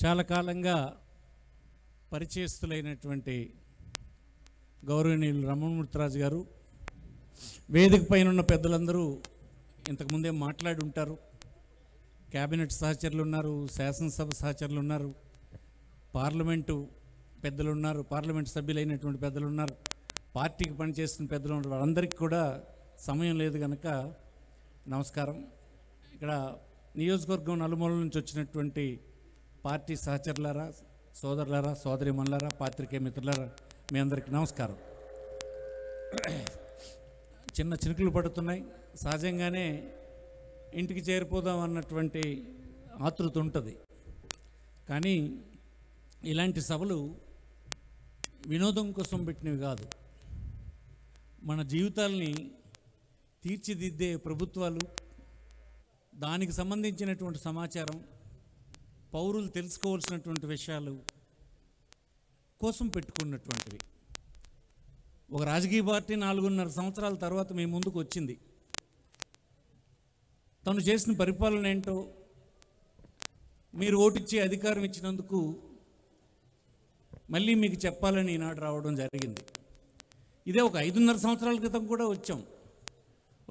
చాలా కాలంగా పరిచయస్తులైనటువంటి గౌరవనీయులు రమణమూర్తిరాజు గారు వేదిక పైన ఉన్న పెద్దలందరూ ఇంతకుముందే మాట్లాడి ఉంటారు క్యాబినెట్ సహచరులు ఉన్నారు శాసనసభ సహచరులు ఉన్నారు పార్లమెంటు పెద్దలు ఉన్నారు పార్లమెంట్ సభ్యులైనటువంటి పెద్దలు ఉన్నారు పార్టీకి పనిచేస్తున్న పెద్దలు ఉన్నారు వాళ్ళందరికీ కూడా సమయం లేదు కనుక నమస్కారం ఇక్కడ నియోజకవర్గం నలుమూల నుంచి వచ్చినటువంటి పార్టీ సహచరులారా సోదరులారా సోదరిమణులారా పాత్రికే మిత్రులారా మీ అందరికీ నమస్కారం చిన్న చినుకులు పడుతున్నాయి సహజంగానే ఇంటికి చేరిపోదాం అన్నటువంటి ఆతృత ఉంటుంది కానీ ఇలాంటి సభలు వినోదం కోసం పెట్టినవి కాదు మన జీవితాల్ని తీర్చిదిద్దే ప్రభుత్వాలు దానికి సంబంధించినటువంటి సమాచారం పౌరులు తెలుసుకోవాల్సినటువంటి విషయాలు కోసం పెట్టుకున్నటువంటివి ఒక రాజకీయ పార్టీ నాలుగున్నర సంవత్సరాల తర్వాత మీ ముందుకు వచ్చింది తను చేసిన పరిపాలన ఏంటో మీరు ఓటిచ్చి అధికారం ఇచ్చినందుకు మళ్ళీ మీకు చెప్పాలని ఈనాడు రావడం జరిగింది ఇదే ఒక ఐదున్నర సంవత్సరాల క్రితం కూడా వచ్చాం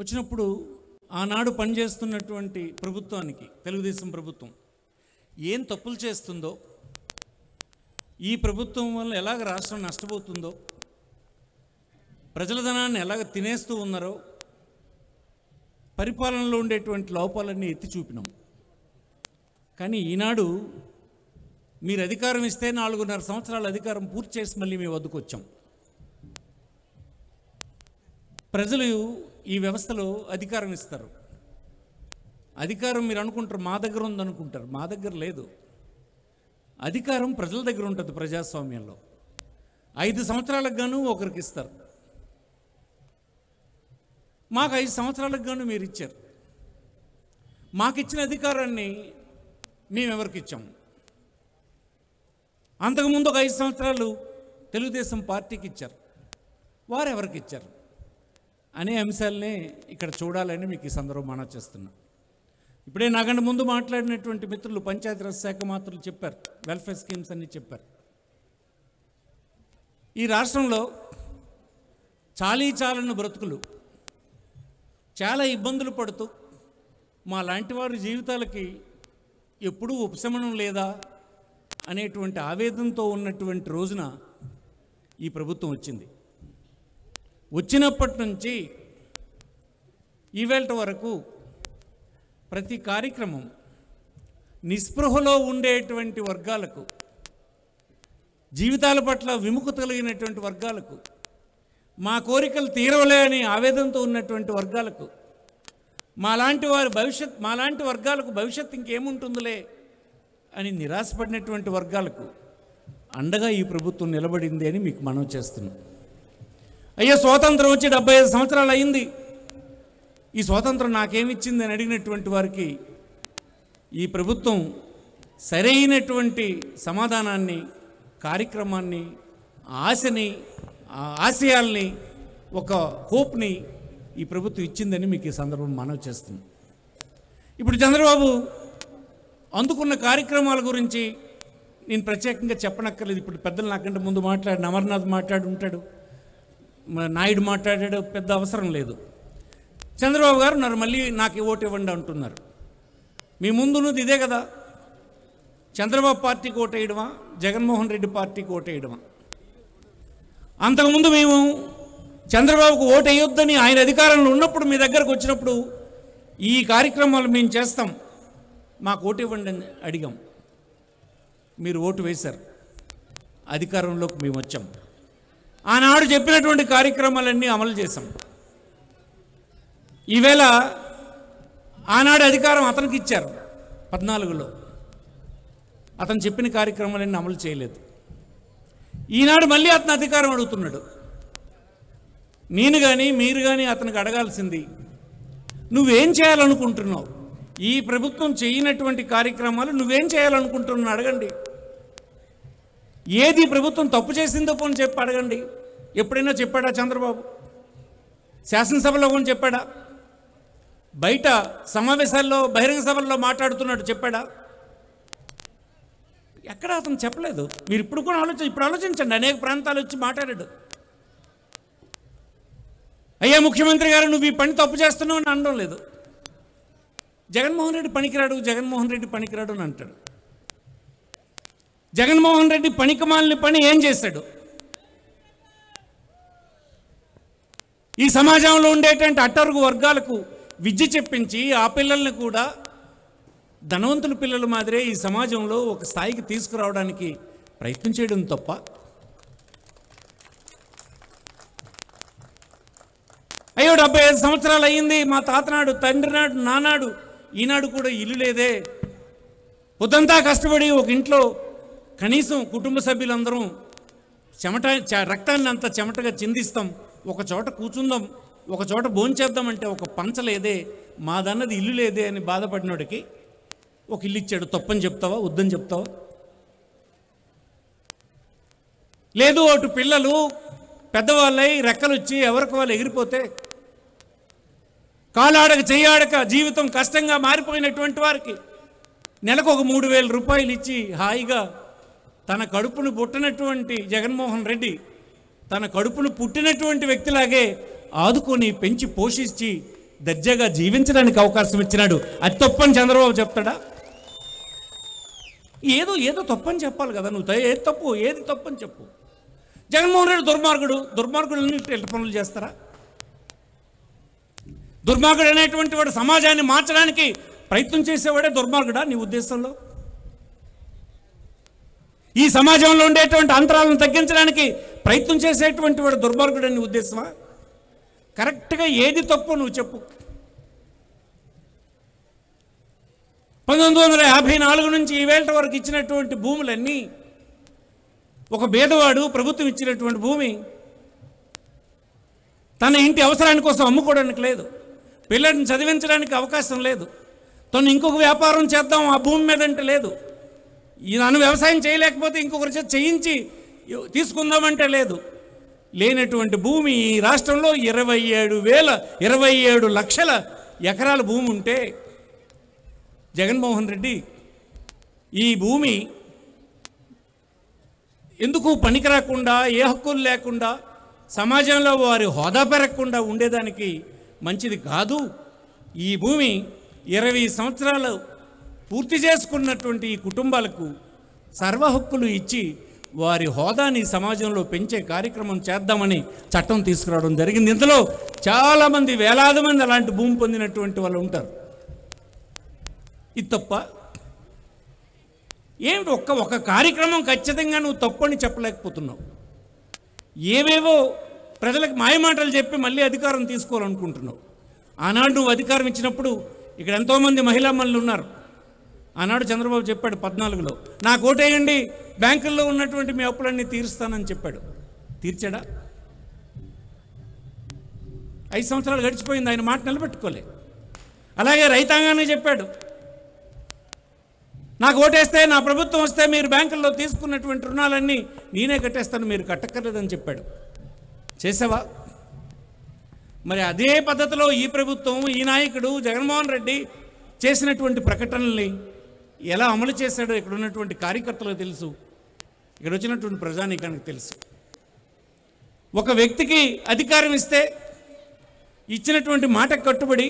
వచ్చినప్పుడు ఆనాడు పనిచేస్తున్నటువంటి ప్రభుత్వానికి తెలుగుదేశం ప్రభుత్వం ఏం తప్పులు చేస్తుందో ఈ ప్రభుత్వం వల్ల ఎలాగ రాష్ట్రం నష్టపోతుందో ప్రజల ధనాన్ని ఎలాగ తినేస్తూ ఉన్నారో పరిపాలనలో ఉండేటువంటి లోపాలన్నీ ఎత్తి చూపినాం కానీ ఈనాడు మీరు అధికారం ఇస్తే నాలుగున్నర సంవత్సరాల అధికారం పూర్తి చేసి మళ్ళీ మేము వద్దకు వచ్చాం ప్రజలు ఈ వ్యవస్థలో అధికారం ఇస్తారు అధికారం మీరు అనుకుంటారు మా దగ్గర ఉందనుకుంటారు మా దగ్గర లేదు అధికారం ప్రజల దగ్గర ఉంటుంది ప్రజాస్వామ్యంలో ఐదు సంవత్సరాలకు గాను ఒకరికి ఇస్తారు మాకు ఐదు సంవత్సరాలకు గాను మీరు ఇచ్చారు మాకిచ్చిన అధికారాన్ని మేమెవరికి ఇచ్చాము అంతకుముందు ఒక ఐదు సంవత్సరాలు తెలుగుదేశం పార్టీకి ఇచ్చారు వారు ఎవరికి ఇచ్చారు అనే అంశాలనే ఇక్కడ చూడాలని మీకు ఈ సందర్భం మనం చేస్తున్నాం ఇప్పుడే నాకంటే ముందు మాట్లాడినటువంటి మిత్రులు పంచాయతీరాజ్ శాఖ మాత్రలు చెప్పారు వెల్ఫేర్ స్కీమ్స్ అన్ని చెప్పారు ఈ రాష్ట్రంలో చాలీ చాలని బ్రతుకులు చాలా ఇబ్బందులు పడుతూ మా లాంటి వారి జీవితాలకి ఎప్పుడూ ఉపశమనం లేదా అనేటువంటి ఆవేదనతో ఉన్నటువంటి రోజున ఈ ప్రభుత్వం వచ్చింది వచ్చినప్పటి నుంచి ఈవేళ వరకు ప్రతి కార్యక్రమం నిస్పృహలో ఉండేటువంటి వర్గాలకు జీవితాల పట్ల విముఖత కలిగినటువంటి వర్గాలకు మా కోరికలు తీరవలే అని ఆవేదనతో ఉన్నటువంటి వర్గాలకు మాలాంటి వారి భవిష్యత్ మాలాంటి వర్గాలకు భవిష్యత్ ఇంకేముంటుందిలే అని నిరాశపడినటువంటి వర్గాలకు అండగా ఈ ప్రభుత్వం నిలబడింది అని మీకు మనం చేస్తున్నాం అయ్యో స్వాతంత్రం వచ్చి డెబ్బై ఐదు సంవత్సరాలు అయింది ఈ స్వాతంత్రం నాకేమిచ్చింది అని అడిగినటువంటి వారికి ఈ ప్రభుత్వం సరైనటువంటి సమాధానాన్ని కార్యక్రమాన్ని ఆశని ఆశయాల్ని ఒక హోప్ని ఈ ప్రభుత్వం ఇచ్చిందని మీకు ఈ సందర్భం మనవి చేస్తుంది ఇప్పుడు చంద్రబాబు అందుకున్న కార్యక్రమాల గురించి నేను ప్రత్యేకంగా చెప్పనక్కర్లేదు ఇప్పుడు పెద్దలు నాకంటే ముందు మాట్లాడిన అమర్నాథ్ మాట్లాడి ఉంటాడు నాయుడు మాట్లాడాడు పెద్ద అవసరం లేదు చంద్రబాబు గారు నన్ను మళ్ళీ నాకు ఓటు ఇవ్వండి అంటున్నారు మీ ముందు ఉన్నది ఇదే కదా చంద్రబాబు పార్టీకి వేయడమా జగన్మోహన్ రెడ్డి పార్టీకి వేయడమా అంతకుముందు మేము చంద్రబాబుకు వేయొద్దని ఆయన అధికారంలో ఉన్నప్పుడు మీ దగ్గరకు వచ్చినప్పుడు ఈ కార్యక్రమాలు మేము చేస్తాం మాకు ఓటు ఇవ్వండి అని అడిగాం మీరు ఓటు వేశారు అధికారంలోకి మేము వచ్చాం ఆనాడు చెప్పినటువంటి కార్యక్రమాలన్నీ అమలు చేశాం ఈవేళ ఆనాడు అధికారం అతనికి ఇచ్చారు పద్నాలుగులో అతను చెప్పిన కార్యక్రమాలన్నీ అమలు చేయలేదు ఈనాడు మళ్ళీ అతను అధికారం అడుగుతున్నాడు నేను కానీ మీరు కానీ అతనికి అడగాల్సింది నువ్వేం చేయాలనుకుంటున్నావు ఈ ప్రభుత్వం చేయనటువంటి కార్యక్రమాలు నువ్వేం చేయాలనుకుంటున్నావు అడగండి ఏది ప్రభుత్వం తప్పు చేసిందో పోని చెప్పి అడగండి ఎప్పుడైనా చెప్పాడా చంద్రబాబు శాసనసభలో పోని చెప్పాడా బయట సమావేశాల్లో బహిరంగ సభల్లో మాట్లాడుతున్నట్టు చెప్పాడా ఎక్కడ అతను చెప్పలేదు మీరు ఇప్పుడు కూడా ఆలోచన ఇప్పుడు ఆలోచించండి అనేక ప్రాంతాలు వచ్చి మాట్లాడాడు అయ్యా ముఖ్యమంత్రి గారు నువ్వు ఈ పని తప్పు చేస్తున్నావు అని అనడం లేదు జగన్మోహన్ రెడ్డి పనికిరాడు జగన్మోహన్ రెడ్డి పనికిరాడు అని అంటాడు జగన్మోహన్ రెడ్డి పనికిమాలని పని ఏం చేశాడు ఈ సమాజంలో ఉండేటువంటి అట్టరుగు వర్గాలకు విద్య చెప్పించి ఆ పిల్లల్ని కూడా ధనవంతుల పిల్లల మాదిరే ఈ సమాజంలో ఒక స్థాయికి తీసుకురావడానికి ప్రయత్నం చేయడం తప్ప అయ్యో డెబ్బై ఐదు సంవత్సరాలు అయ్యింది మా తాతనాడు తండ్రి నాడు నానాడు ఈనాడు కూడా ఇల్లు లేదే పొద్దంతా కష్టపడి ఒక ఇంట్లో కనీసం కుటుంబ సభ్యులందరం చెమట రక్తాన్ని అంతా చెమటగా చిందిస్తాం ఒక చోట కూర్చుందాం ఒక చోట భోంచేద్దామంటే ఒక పంచ లేదే మాదన్నది ఇల్లు లేదే అని బాధపడినోడికి ఒక ఇల్లు ఇచ్చాడు తప్పని చెప్తావా వద్దని చెప్తావా లేదు అటు పిల్లలు పెద్దవాళ్ళై రెక్కలు వచ్చి ఎవరికి వాళ్ళు ఎగిరిపోతే కాలాడక చేయాడక జీవితం కష్టంగా మారిపోయినటువంటి వారికి నెలకు ఒక మూడు వేల రూపాయలు ఇచ్చి హాయిగా తన కడుపును పుట్టినటువంటి జగన్మోహన్ రెడ్డి తన కడుపును పుట్టినటువంటి వ్యక్తిలాగే ఆదుకొని పెంచి పోషించి దర్జాగా జీవించడానికి అవకాశం ఇచ్చినాడు అది తప్పని చంద్రబాబు చెప్తాడా ఏదో ఏదో తప్పని చెప్పాలి కదా నువ్వు ఏది తప్పు ఏది తప్పని చెప్పు జగన్మోహన్ రెడ్డి దుర్మార్గుడు దుర్మార్గుడు ఇట్ల పనులు చేస్తారా దుర్మార్గుడు అనేటువంటి వాడు సమాజాన్ని మార్చడానికి ప్రయత్నం చేసేవాడే దుర్మార్గుడా నీ ఉద్దేశంలో ఈ సమాజంలో ఉండేటువంటి అంతరాలను తగ్గించడానికి ప్రయత్నం చేసేటువంటి వాడు దుర్మార్గుడని ఉద్దేశమా కరెక్ట్గా ఏది తప్పు నువ్వు చెప్పు పంతొమ్మిది వందల యాభై నాలుగు నుంచి ఈవేళ వరకు ఇచ్చినటువంటి భూములన్నీ ఒక భేదవాడు ప్రభుత్వం ఇచ్చినటువంటి భూమి తన ఇంటి అవసరాని కోసం అమ్ముకోవడానికి లేదు పిల్లడిని చదివించడానికి అవకాశం లేదు తను ఇంకొక వ్యాపారం చేద్దాం ఆ భూమి మీద అంటే లేదు నన్ను వ్యవసాయం చేయలేకపోతే ఇంకొకరి చేయించి తీసుకుందామంటే లేదు లేనటువంటి భూమి ఈ రాష్ట్రంలో ఇరవై ఏడు వేల ఇరవై ఏడు లక్షల ఎకరాల భూమి ఉంటే జగన్మోహన్ రెడ్డి ఈ భూమి ఎందుకు పనికి రాకుండా ఏ హక్కులు లేకుండా సమాజంలో వారి హోదా పెరగకుండా ఉండేదానికి మంచిది కాదు ఈ భూమి ఇరవై సంవత్సరాలు పూర్తి చేసుకున్నటువంటి ఈ కుటుంబాలకు సర్వ హక్కులు ఇచ్చి వారి హోదాని సమాజంలో పెంచే కార్యక్రమం చేద్దామని చట్టం తీసుకురావడం జరిగింది ఇంతలో చాలామంది వేలాది మంది అలాంటి భూమి పొందినటువంటి వాళ్ళు ఉంటారు ఇది తప్ప ఏమిటి ఒక్క ఒక కార్యక్రమం ఖచ్చితంగా నువ్వు తప్పు అని చెప్పలేకపోతున్నావు ఏవేవో ప్రజలకు మాయమాటలు చెప్పి మళ్ళీ అధికారం తీసుకోవాలనుకుంటున్నావు ఆనాడు నువ్వు అధికారం ఇచ్చినప్పుడు ఇక్కడ ఎంతోమంది మహిళా మనులు ఉన్నారు ఆనాడు చంద్రబాబు చెప్పాడు పద్నాలుగులో నాకు ఓటేయండి బ్యాంకుల్లో ఉన్నటువంటి మీ అప్పులన్నీ తీరుస్తానని చెప్పాడు తీర్చాడా ఐదు సంవత్సరాలు గడిచిపోయింది ఆయన మాట నిలబెట్టుకోలే అలాగే రైతాంగానే చెప్పాడు నాకు ఓటేస్తే నా ప్రభుత్వం వస్తే మీరు బ్యాంకుల్లో తీసుకున్నటువంటి రుణాలన్నీ నేనే కట్టేస్తాను మీరు కట్టక్కర్లేదని చెప్పాడు చేసావా మరి అదే పద్ధతిలో ఈ ప్రభుత్వం ఈ నాయకుడు జగన్మోహన్ రెడ్డి చేసినటువంటి ప్రకటనల్ని ఎలా అమలు చేశాడో ఇక్కడ ఉన్నటువంటి కార్యకర్తలకు తెలుసు ఇక్కడ వచ్చినటువంటి ప్రజానీకానికి తెలుసు ఒక వ్యక్తికి అధికారం ఇస్తే ఇచ్చినటువంటి మాట కట్టుబడి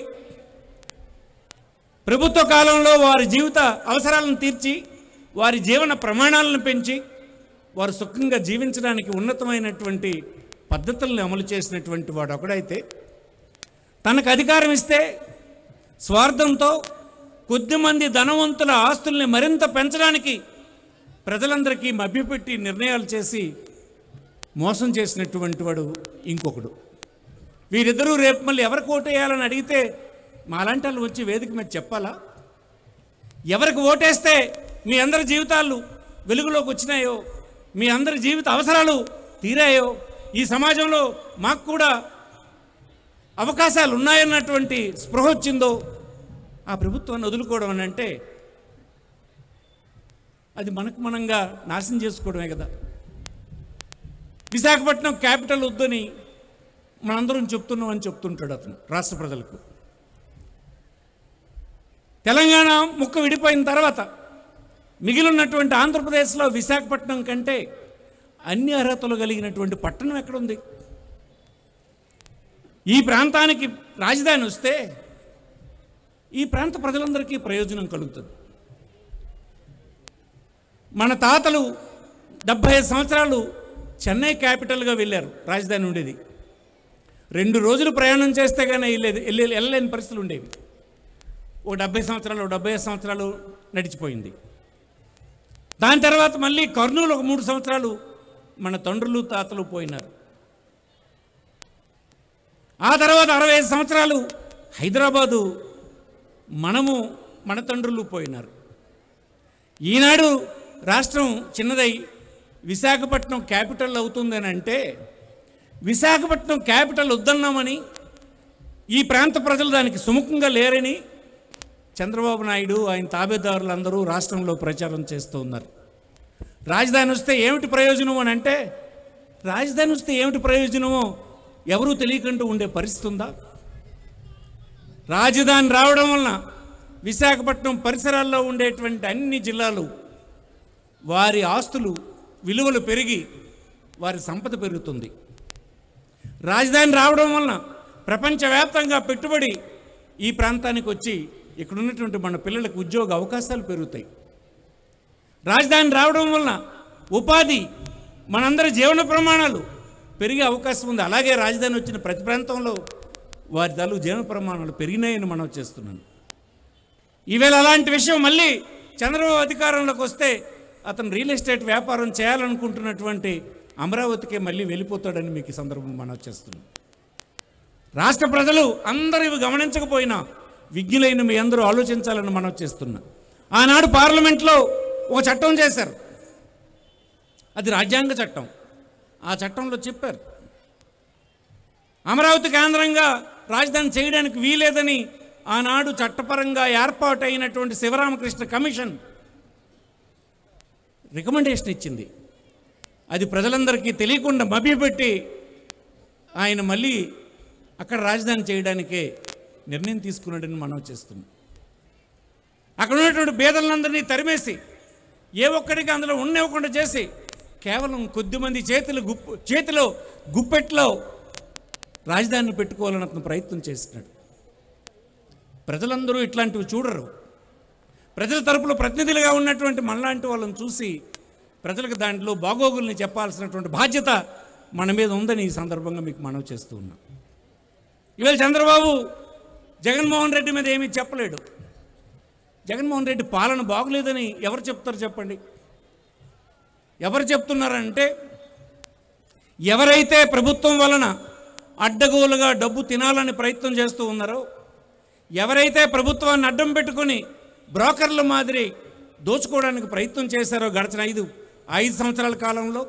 ప్రభుత్వ కాలంలో వారి జీవిత అవసరాలను తీర్చి వారి జీవన ప్రమాణాలను పెంచి వారు సుఖంగా జీవించడానికి ఉన్నతమైనటువంటి పద్ధతులను అమలు చేసినటువంటి వాడు ఒకడైతే తనకు అధికారం ఇస్తే స్వార్థంతో కొద్దిమంది ధనవంతుల ఆస్తుల్ని మరింత పెంచడానికి ప్రజలందరికీ మభ్యపెట్టి నిర్ణయాలు చేసి మోసం చేసినటువంటి వాడు ఇంకొకడు వీరిద్దరూ రేపు మళ్ళీ ఎవరికి ఓటేయాలని అడిగితే మా వాళ్ళు వచ్చి వేదిక మీద చెప్పాలా ఎవరికి ఓటేస్తే మీ అందరి జీవితాలు వెలుగులోకి వచ్చినాయో మీ అందరి జీవిత అవసరాలు తీరాయో ఈ సమాజంలో మాకు కూడా అవకాశాలు ఉన్నాయన్నటువంటి స్పృహ వచ్చిందో ఆ ప్రభుత్వాన్ని వదులుకోవడం అని అంటే అది మనకు మనంగా నాశనం చేసుకోవడమే కదా విశాఖపట్నం క్యాపిటల్ వద్దని మనందరం చెప్తున్నాం అని చెప్తుంటాడు అతను రాష్ట్ర ప్రజలకు తెలంగాణ ముక్క విడిపోయిన తర్వాత మిగిలినటువంటి ఆంధ్రప్రదేశ్లో విశాఖపట్నం కంటే అన్ని అర్హతలు కలిగినటువంటి పట్టణం ఎక్కడుంది ఈ ప్రాంతానికి రాజధాని వస్తే ఈ ప్రాంత ప్రజలందరికీ ప్రయోజనం కలుగుతుంది మన తాతలు డెబ్భై సంవత్సరాలు చెన్నై క్యాపిటల్గా వెళ్ళారు రాజధాని ఉండేది రెండు రోజులు ప్రయాణం చేస్తే కానీ వెళ్ళేది వెళ్ళే వెళ్ళలేని పరిస్థితులు ఉండేవి ఓ డెబ్బై సంవత్సరాలు డెబ్బై సంవత్సరాలు నడిచిపోయింది దాని తర్వాత మళ్ళీ కర్నూలు ఒక మూడు సంవత్సరాలు మన తండ్రులు తాతలు పోయినారు ఆ తర్వాత అరవై ఐదు సంవత్సరాలు హైదరాబాదు మనము మన తండ్రులు పోయినారు ఈనాడు రాష్ట్రం చిన్నదై విశాఖపట్నం క్యాపిటల్ అవుతుందని అంటే విశాఖపట్నం క్యాపిటల్ వద్దన్నామని ఈ ప్రాంత ప్రజలు దానికి సుముఖంగా లేరని చంద్రబాబు నాయుడు ఆయన తాబేదారులందరూ రాష్ట్రంలో ప్రచారం చేస్తూ ఉన్నారు రాజధాని వస్తే ఏమిటి ప్రయోజనం అని అంటే రాజధాని వస్తే ఏమిటి ప్రయోజనమో ఎవరూ తెలియకుండా ఉండే పరిస్థితి ఉందా రాజధాని రావడం వలన విశాఖపట్నం పరిసరాల్లో ఉండేటువంటి అన్ని జిల్లాలు వారి ఆస్తులు విలువలు పెరిగి వారి సంపద పెరుగుతుంది రాజధాని రావడం వలన ప్రపంచవ్యాప్తంగా పెట్టుబడి ఈ ప్రాంతానికి వచ్చి ఇక్కడ ఉన్నటువంటి మన పిల్లలకు ఉద్యోగ అవకాశాలు పెరుగుతాయి రాజధాని రావడం వలన ఉపాధి మనందరి జీవన ప్రమాణాలు పెరిగే అవకాశం ఉంది అలాగే రాజధాని వచ్చిన ప్రతి ప్రాంతంలో వారి తలు జీవన ప్రమాణాలు పెరిగినాయని మనం చేస్తున్నాను ఈవేళ అలాంటి విషయం మళ్ళీ చంద్రబాబు అధికారంలోకి వస్తే అతను రియల్ ఎస్టేట్ వ్యాపారం చేయాలనుకుంటున్నటువంటి అమరావతికి మళ్ళీ వెళ్ళిపోతాడని మీకు సందర్భం మనం చేస్తున్నాం రాష్ట్ర ప్రజలు అందరూ ఇవి గమనించకపోయినా విజ్ఞులైన మీ అందరూ ఆలోచించాలని మనం చేస్తున్నా ఆనాడు పార్లమెంట్లో ఒక చట్టం చేశారు అది రాజ్యాంగ చట్టం ఆ చట్టంలో చెప్పారు అమరావతి కేంద్రంగా రాజధాని చేయడానికి వీలేదని ఆనాడు చట్టపరంగా ఏర్పాటైనటువంటి శివరామకృష్ణ కమిషన్ రికమెండేషన్ ఇచ్చింది అది ప్రజలందరికీ తెలియకుండా మభ్యపెట్టి ఆయన మళ్ళీ అక్కడ రాజధాని చేయడానికే నిర్ణయం తీసుకున్నాడని మనం చేస్తున్నాం అక్కడ ఉన్నటువంటి బేదలందరినీ తరిమేసి ఏ ఒక్కడికి అందులో ఉండనివ్వకుండా చేసి కేవలం కొద్దిమంది చేతులు గుప్పు చేతిలో గుప్పెట్లో రాజధానిని పెట్టుకోవాలని అతను ప్రయత్నం చేస్తున్నాడు ప్రజలందరూ ఇట్లాంటివి చూడరు ప్రజల తరపులో ప్రతినిధులుగా ఉన్నటువంటి మనలాంటి వాళ్ళని చూసి ప్రజలకు దాంట్లో బాగోగుల్ని చెప్పాల్సినటువంటి బాధ్యత మన మీద ఉందని ఈ సందర్భంగా మీకు మనవి చేస్తూ ఉన్నాం ఈవేళ చంద్రబాబు జగన్మోహన్ రెడ్డి మీద ఏమీ చెప్పలేడు జగన్మోహన్ రెడ్డి పాలన బాగలేదని ఎవరు చెప్తారు చెప్పండి ఎవరు చెప్తున్నారంటే ఎవరైతే ప్రభుత్వం వలన అడ్డగోలుగా డబ్బు తినాలని ప్రయత్నం చేస్తూ ఉన్నారో ఎవరైతే ప్రభుత్వాన్ని అడ్డం పెట్టుకుని బ్రోకర్ల మాదిరి దోచుకోవడానికి ప్రయత్నం చేశారో గడిచిన ఐదు ఐదు సంవత్సరాల కాలంలో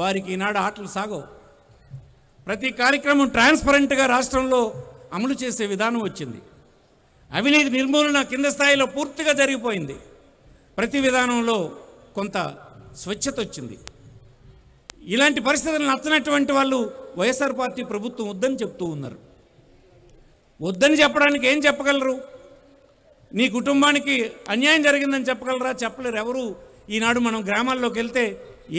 వారికి ఈనాడు ఆటలు సాగవు ప్రతి కార్యక్రమం ట్రాన్స్పరెంట్గా రాష్ట్రంలో అమలు చేసే విధానం వచ్చింది అవినీతి నిర్మూలన కింద స్థాయిలో పూర్తిగా జరిగిపోయింది ప్రతి విధానంలో కొంత స్వచ్ఛత వచ్చింది ఇలాంటి పరిస్థితులు నచ్చినటువంటి వాళ్ళు వైఎస్ఆర్ పార్టీ ప్రభుత్వం వద్దని చెప్తూ ఉన్నారు వద్దని చెప్పడానికి ఏం చెప్పగలరు నీ కుటుంబానికి అన్యాయం జరిగిందని చెప్పగలరా చెప్పలేరు ఎవరు ఈనాడు మనం గ్రామాల్లోకి వెళ్తే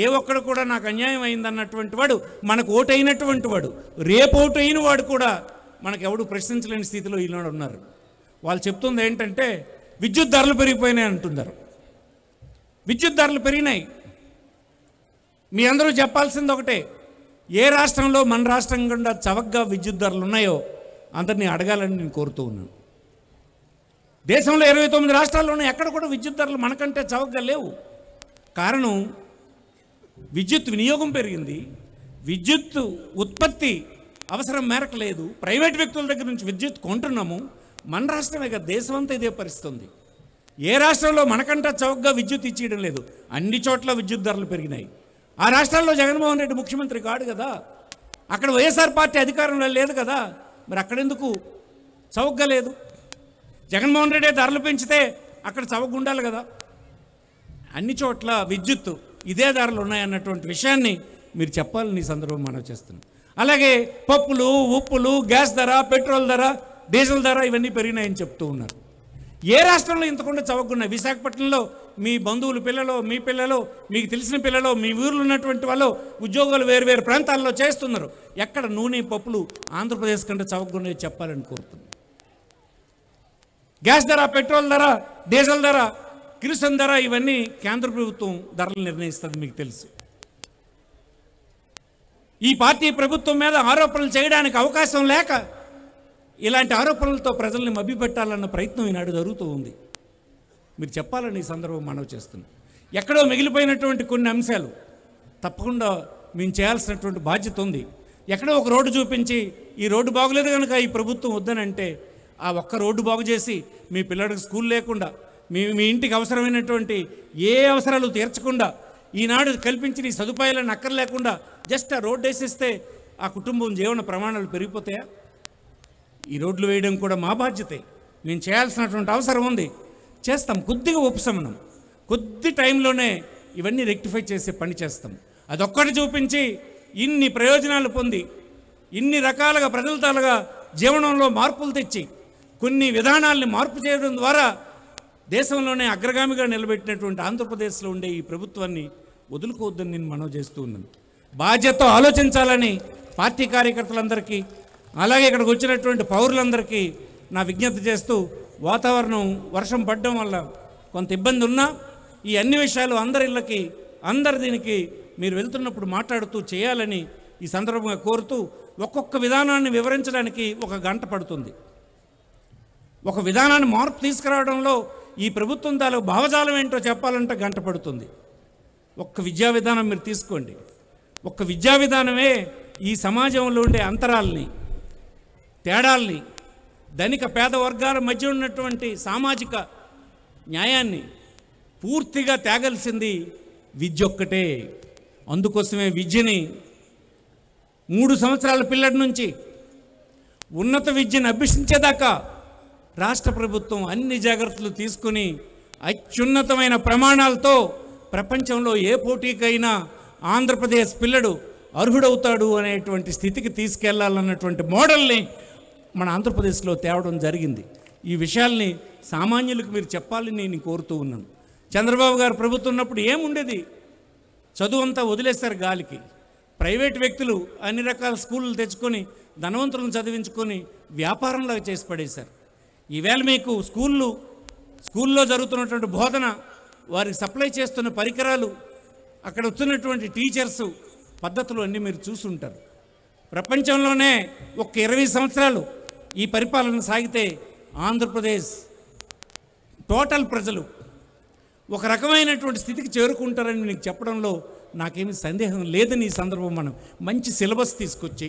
ఏ ఒక్కడు కూడా నాకు అన్యాయం అయిందన్నటువంటి వాడు మనకు ఓటైనటువంటి వాడు రేపు ఓటు అయిన వాడు కూడా మనకు ఎవడు ప్రశ్నించలేని స్థితిలో ఈనాడు ఉన్నారు వాళ్ళు చెప్తుంది ఏంటంటే విద్యుత్ ధరలు పెరిగిపోయినాయి అంటున్నారు విద్యుత్ ధరలు పెరిగినాయి మీ అందరూ చెప్పాల్సింది ఒకటే ఏ రాష్ట్రంలో మన రాష్ట్రం గుండా చవకగా విద్యుత్ ధరలు ఉన్నాయో అందరినీ అడగాలని నేను కోరుతూ ఉన్నాను దేశంలో ఇరవై తొమ్మిది రాష్ట్రాల్లోనే ఎక్కడ కూడా విద్యుత్ ధరలు మనకంటే చవకగా లేవు కారణం విద్యుత్ వినియోగం పెరిగింది విద్యుత్ ఉత్పత్తి అవసరం మేరకు లేదు ప్రైవేట్ వ్యక్తుల దగ్గర నుంచి విద్యుత్ కొంటున్నాము మన రాష్ట్రమే కదా దేశం అంతా ఇదే పరిస్థితుంది ఏ రాష్ట్రంలో మనకంటే చౌకగా విద్యుత్ ఇచ్చేయడం లేదు అన్ని చోట్ల విద్యుత్ ధరలు పెరిగినాయి ఆ రాష్ట్రాల్లో జగన్మోహన్ రెడ్డి ముఖ్యమంత్రి కాడు కదా అక్కడ వైఎస్ఆర్ పార్టీ అధికారంలో లేదు కదా మరి అక్కడెందుకు చౌకగా లేదు జగన్మోహన్ రెడ్డి ధరలు పెంచితే అక్కడ చవకుండాలి కదా అన్ని చోట్ల విద్యుత్ ఇదే ధరలు ఉన్నాయన్నటువంటి విషయాన్ని మీరు చెప్పాలని సందర్భం మనం చేస్తున్నాం అలాగే పప్పులు ఉప్పులు గ్యాస్ ధర పెట్రోల్ ధర డీజిల్ ధర ఇవన్నీ పెరిగినాయని చెప్తూ ఉన్నారు ఏ రాష్ట్రంలో ఇంతకుండా చవకున్నాయి విశాఖపట్నంలో మీ బంధువులు పిల్లలు మీ పిల్లలు మీకు తెలిసిన పిల్లలు మీ ఊర్లో ఉన్నటువంటి వాళ్ళు ఉద్యోగాలు వేరు ప్రాంతాల్లో చేస్తున్నారు ఎక్కడ నూనె పప్పులు ఆంధ్రప్రదేశ్ కంటే చవకున్నాయి చెప్పాలని కోరుతుంది గ్యాస్ ధర పెట్రోల్ ధర డీజిల్ ధర కిరుసన్ ధర ఇవన్నీ కేంద్ర ప్రభుత్వం ధరలు నిర్ణయిస్తుంది మీకు తెలుసు ఈ పార్టీ ప్రభుత్వం మీద ఆరోపణలు చేయడానికి అవకాశం లేక ఇలాంటి ఆరోపణలతో ప్రజల్ని మభ్యపెట్టాలన్న ప్రయత్నం ఈనాడు జరుగుతూ ఉంది మీరు చెప్పాలని ఈ సందర్భం మనవి చేస్తున్నాం ఎక్కడో మిగిలిపోయినటువంటి కొన్ని అంశాలు తప్పకుండా మేము చేయాల్సినటువంటి బాధ్యత ఉంది ఎక్కడో ఒక రోడ్డు చూపించి ఈ రోడ్డు బాగులేదు కనుక ఈ ప్రభుత్వం వద్దనంటే ఆ ఒక్క రోడ్డు బాగు చేసి మీ పిల్లడికి స్కూల్ లేకుండా మీ మీ ఇంటికి అవసరమైనటువంటి ఏ అవసరాలు తీర్చకుండా ఈనాడు కల్పించిన ఈ సదుపాయాలను అక్కర్లేకుండా జస్ట్ ఆ రోడ్డు వేసిస్తే ఆ కుటుంబం జీవన ప్రమాణాలు పెరిగిపోతాయా ఈ రోడ్లు వేయడం కూడా మా బాధ్యతే మేము చేయాల్సినటువంటి అవసరం ఉంది చేస్తాం కొద్దిగా ఉపశమనం కొద్ది టైంలోనే ఇవన్నీ రెక్టిఫై చేసే పని చేస్తాం అదొక్కటి చూపించి ఇన్ని ప్రయోజనాలు పొంది ఇన్ని రకాలుగా ప్రజల తాలుగా జీవనంలో మార్పులు తెచ్చి కొన్ని విధానాల్ని మార్పు చేయడం ద్వారా దేశంలోనే అగ్రగామిగా నిలబెట్టినటువంటి ఆంధ్రప్రదేశ్లో ఉండే ఈ ప్రభుత్వాన్ని వదులుకోవద్దని నేను మనవి చేస్తూ ఉన్నాను బాధ్యత ఆలోచించాలని పార్టీ కార్యకర్తలందరికీ అలాగే ఇక్కడికి వచ్చినటువంటి పౌరులందరికీ నా విజ్ఞప్తి చేస్తూ వాతావరణం వర్షం పడడం వల్ల కొంత ఇబ్బంది ఉన్నా ఈ అన్ని విషయాలు అందరి ఇళ్ళకి అందరి దీనికి మీరు వెళ్తున్నప్పుడు మాట్లాడుతూ చేయాలని ఈ సందర్భంగా కోరుతూ ఒక్కొక్క విధానాన్ని వివరించడానికి ఒక గంట పడుతుంది ఒక విధానాన్ని మార్పు తీసుకురావడంలో ఈ ప్రభుత్వం దాలో భావజాలం ఏంటో చెప్పాలంటే గంట పడుతుంది ఒక్క విద్యా విధానం మీరు తీసుకోండి ఒక్క విద్యా విధానమే ఈ సమాజంలో ఉండే అంతరాల్ని తేడాల్ని ధనిక పేద వర్గాల మధ్య ఉన్నటువంటి సామాజిక న్యాయాన్ని పూర్తిగా తేగలిసింది విద్య ఒక్కటే అందుకోసమే విద్యని మూడు సంవత్సరాల పిల్లడి నుంచి ఉన్నత విద్యను అభ్యసించేదాకా రాష్ట్ర ప్రభుత్వం అన్ని జాగ్రత్తలు తీసుకుని అత్యున్నతమైన ప్రమాణాలతో ప్రపంచంలో ఏ పోటీకైనా ఆంధ్రప్రదేశ్ పిల్లడు అర్హుడవుతాడు అనేటువంటి స్థితికి తీసుకెళ్లాలన్నటువంటి మోడల్ని మన ఆంధ్రప్రదేశ్లో తేవడం జరిగింది ఈ విషయాల్ని సామాన్యులకు మీరు చెప్పాలని నేను కోరుతూ ఉన్నాను చంద్రబాబు గారు ప్రభుత్వం ఉన్నప్పుడు ఏముండేది చదువు అంతా వదిలేస్తారు గాలికి ప్రైవేట్ వ్యక్తులు అన్ని రకాల స్కూళ్ళు తెచ్చుకొని ధనవంతులను చదివించుకొని వ్యాపారంలాగా చేసి పడేశారు ఈవేళ మీకు స్కూళ్ళు స్కూల్లో జరుగుతున్నటువంటి బోధన వారికి సప్లై చేస్తున్న పరికరాలు అక్కడ వస్తున్నటువంటి టీచర్సు పద్ధతులు అన్నీ మీరు చూసుంటారు ప్రపంచంలోనే ఒక ఇరవై సంవత్సరాలు ఈ పరిపాలన సాగితే ఆంధ్రప్రదేశ్ టోటల్ ప్రజలు ఒక రకమైనటువంటి స్థితికి చేరుకుంటారని నీకు చెప్పడంలో నాకేమి సందేహం లేదని ఈ సందర్భం మనం మంచి సిలబస్ తీసుకొచ్చి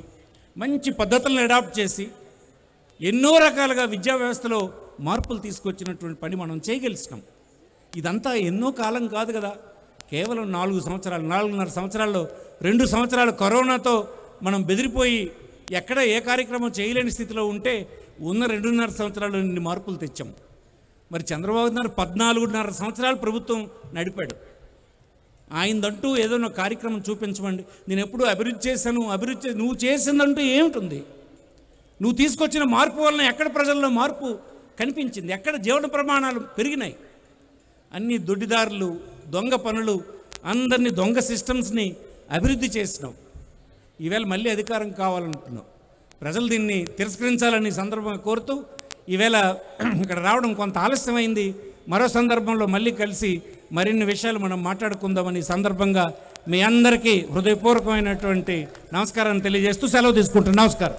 మంచి పద్ధతులను అడాప్ట్ చేసి ఎన్నో రకాలుగా విద్యా వ్యవస్థలో మార్పులు తీసుకొచ్చినటువంటి పని మనం చేయగలిసినాం ఇదంతా ఎన్నో కాలం కాదు కదా కేవలం నాలుగు సంవత్సరాలు నాలుగున్నర సంవత్సరాల్లో రెండు సంవత్సరాలు కరోనాతో మనం బెదిరిపోయి ఎక్కడ ఏ కార్యక్రమం చేయలేని స్థితిలో ఉంటే ఉన్న రెండున్నర సంవత్సరాలు నిన్ను మార్పులు తెచ్చాం మరి చంద్రబాబు నాయుడు పద్నాలుగున్నర సంవత్సరాలు ప్రభుత్వం నడిపాడు ఆయనదంటూ ఏదైనా కార్యక్రమం చూపించమండి నేను ఎప్పుడు అభివృద్ధి చేశాను అభివృద్ధి చే నువ్వు చేసిందంటూ ఏమిటి నువ్వు తీసుకొచ్చిన మార్పు వలన ఎక్కడ ప్రజల్లో మార్పు కనిపించింది ఎక్కడ జీవన ప్రమాణాలు పెరిగినాయి అన్ని దొడ్డిదారులు దొంగ పనులు అందరినీ దొంగ సిస్టమ్స్ని అభివృద్ధి చేసినావు ఈవేళ మళ్ళీ అధికారం కావాలనుకుంటున్నాం ప్రజలు దీన్ని తిరస్కరించాలని సందర్భం కోరుతూ ఈవేళ ఇక్కడ రావడం కొంత ఆలస్యమైంది మరో సందర్భంలో మళ్ళీ కలిసి మరిన్ని విషయాలు మనం మాట్లాడుకుందామని సందర్భంగా మీ అందరికీ హృదయపూర్వకమైనటువంటి నమస్కారాన్ని తెలియజేస్తూ సెలవు తీసుకుంటున్నాం నమస్కారం